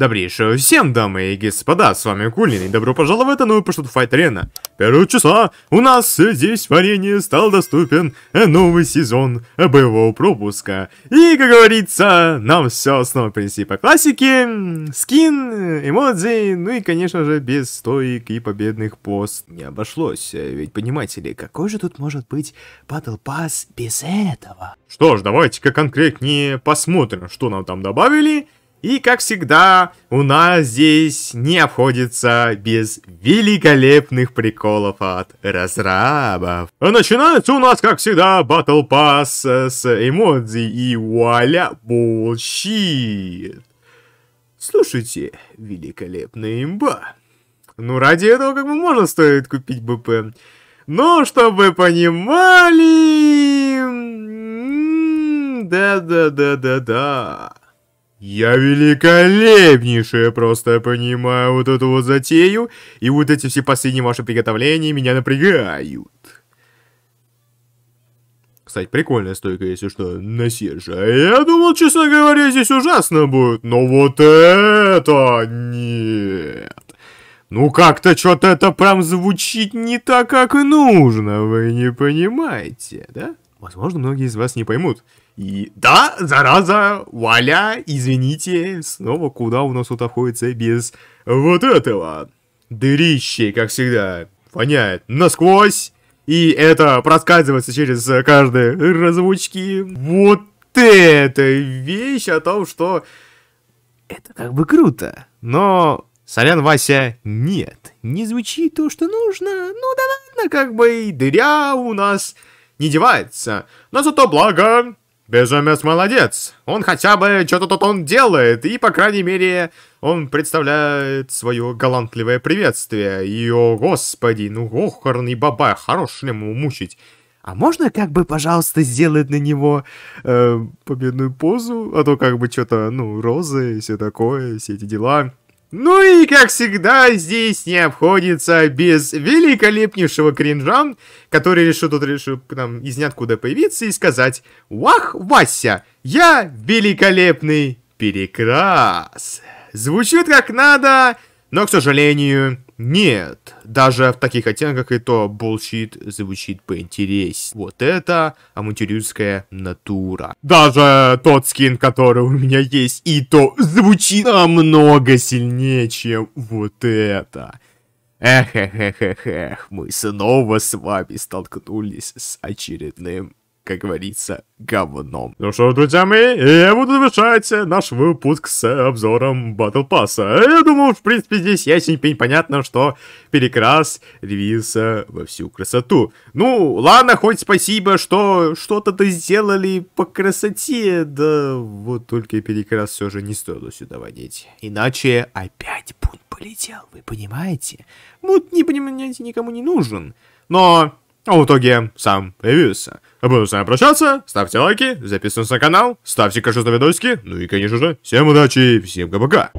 Добрейшего всем, дамы и господа, с вами Кулин, и добро пожаловать на новую пошут Файт Арена. Первого числа у нас здесь в арене стал доступен э, новый сезон э, боевого пропуска. И, как говорится, нам все снова принесли по классике, скин, эмодзи, ну и, конечно же, без стоек и победных пост не обошлось. Э, ведь, понимаете ли, какой же тут может быть Battle Pass без этого? Что ж, давайте-ка конкретнее посмотрим, что нам там добавили. И, как всегда, у нас здесь не обходится без великолепных приколов от разрабов. А начинается у нас, как всегда, Battle Pass с эмодзи и вуаля, bullshit. Слушайте, великолепная имба. Ну, ради этого как бы можно стоит купить БП. Но, чтобы понимали... Да-да-да-да-да... Я великолепнейшее просто понимаю вот эту вот затею, и вот эти все последние ваши приготовления меня напрягают. Кстати, прикольная стойка, если что, на серже. А я думал, честно говоря, здесь ужасно будет, но вот это нет. Ну как-то что-то это прям звучит не так, как нужно, вы не понимаете, да? Возможно, многие из вас не поймут. И да, зараза, валя, извините, снова куда у нас тут обходится без вот этого. Дырище, как всегда, воняет насквозь. И это проскальзывается через каждые разлучки. Вот эта вещь о том, что это как бы круто. Но, сорян, Вася, нет, не звучит то, что нужно. Ну да ладно, как бы и дыря у нас не девается. Но зато благо... Безумец молодец. Он хотя бы что-то тут он делает, и, по крайней мере, он представляет свое галантливое приветствие. И, о, господи, ну, охорный баба, хорош ли ему мучить. А можно как бы, пожалуйста, сделать на него э, победную позу? А то как бы что-то, ну, розы, все такое, все эти дела. Ну и, как всегда, здесь не обходится без великолепнейшего кринжа, который решил тут решил там из ниоткуда появиться и сказать «Вах, Вася, я великолепный перекрас!» Звучит как надо, но, к сожалению, нет, даже в таких оттенках и то bullshit звучит поинтереснее. Вот это амутюрюдская натура. Даже тот скин, который у меня есть, и то звучит намного сильнее, чем вот это. Эх, эх, эх, эх, эх, мы снова с вами столкнулись с очередным как говорится, говном. Ну что, друзья мои, я буду завершать наш выпуск с обзором Battle Pass. А я думаю, в принципе, здесь ясень пень понятно, что перекрас ревиза э, во всю красоту. Ну, ладно, хоть спасибо, что что-то-то сделали по красоте, да вот только перекрас все же не стоило сюда водить. Иначе опять бунт полетел, вы понимаете? Вот не понимаете, никому не нужен. Но а в итоге сам появился. Буду с вами прощаться, ставьте лайки, записывайтесь на канал, ставьте кашу за видосики, ну и конечно же, всем удачи и всем пока!